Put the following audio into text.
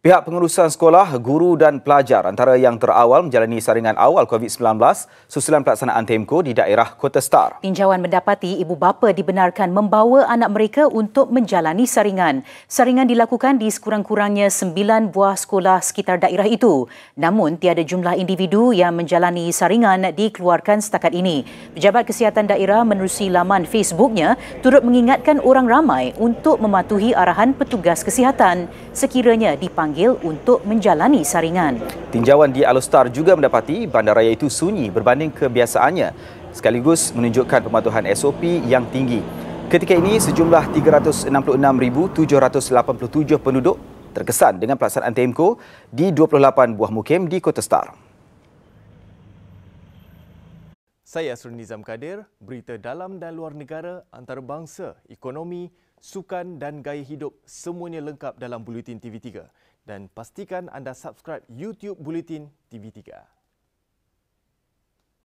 Pihak pengurusan sekolah, guru dan pelajar antara yang terawal menjalani saringan awal COVID-19 susulan pelaksanaan TEMCO di daerah Kota Star. Tinjauan mendapati ibu bapa dibenarkan membawa anak mereka untuk menjalani saringan. Saringan dilakukan di sekurang-kurangnya sembilan buah sekolah sekitar daerah itu. Namun, tiada jumlah individu yang menjalani saringan dikeluarkan setakat ini. Pejabat Kesihatan Daerah menerusi laman Facebooknya turut mengingatkan orang ramai untuk mematuhi arahan petugas kesihatan sekiranya dipanggil dipanggil untuk menjalani saringan. Tinjauan di Alostar juga mendapati bandaraya itu sunyi berbanding kebiasaannya sekaligus menunjukkan pematuhan SOP yang tinggi. Ketika ini sejumlah 366,787 penduduk terkesan dengan pelaksanaan TEMCO di 28 buah mukim di Kota Star. Saya Asrul Nizam Kadir, berita dalam dan luar negara, antarabangsa, ekonomi, sukan dan gaya hidup semuanya lengkap dalam Bulletin TV3. Dan pastikan anda subscribe YouTube Bulletin TV3.